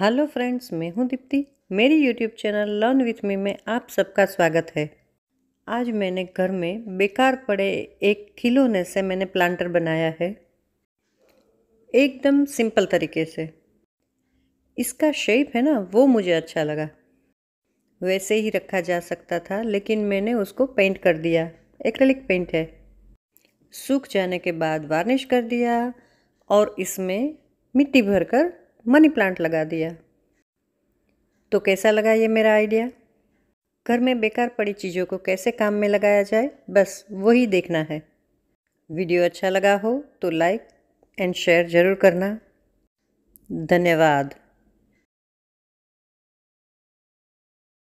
hello friends मैं हूं दीप्ति मेरी YouTube channel learn with me में आप सबका स्वागत है आज मैंने घर में बेकार पड़े एक खिलौने से मैंने प्लांटर बनाया है एकदम सिंपल तरीके से इसका शेप है ना वो मुझे अच्छा लगा वैसे ही रखा जा सकता था लेकिन मैंने उसको पेंट कर दिया एक्रेलिक पेंट है सूख जाने के बाद वार्निश कर दिया और इसमें मिट्टी भरकर मनी प्लांट लगा दिया तो कैसा लगा ये मेरा आइडिया घर में बेकार पड़ी चीज़ों को कैसे काम में लगाया जाए बस वही देखना है वीडियो अच्छा लगा हो तो लाइक एंड शेयर ज़रूर करना धन्यवाद